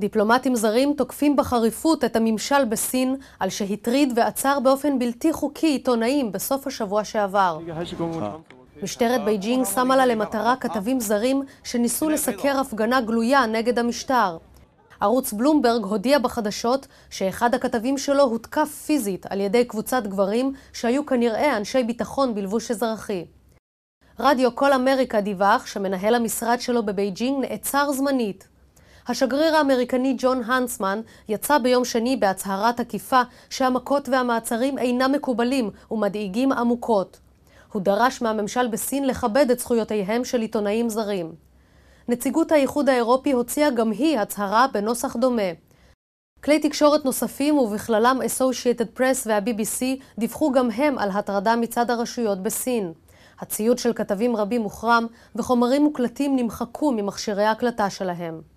דיפלומטים זרים תוקפים בחריפות את הממשל בסין על שהטריד ועצר באופן בלתי חוקי עיתונאים בסוף השבוע שעבר. משטרת בייג'ינג שמה לה למטרה כתבים זרים שניסו לסקר הפגנה גלויה נגד המשטר. ערוץ בלומברג הודיע בחדשות שאחד הכתבים שלו הותקף פיזית על ידי קבוצת גברים שהיו כנראה אנשי ביטחון בלבוש אזרחי. רדיו כל אמריקה דיווח שמנהל המשרד שלו בבייג'ינג נעצר זמנית. השגריר האמריקני ג'ון הנסמן יצא ביום שני בהצהרה תקיפה שהמכות והמעצרים אינם מקובלים ומדאיגים עמוקות. הוא דרש מהממשל בסין לכבד את זכויותיהם של עיתונאים זרים. נציגות האיחוד האירופי הוציאה גם היא הצהרה בנוסח דומה. כלי תקשורת נוספים, ובכללם Associated Press וה-BBC, דיווחו גם הם על הטרדה מצד הרשויות בסין. הציוד של כתבים רבים הוחרם, וחומרים מוקלטים נמחקו ממכשירי ההקלטה שלהם.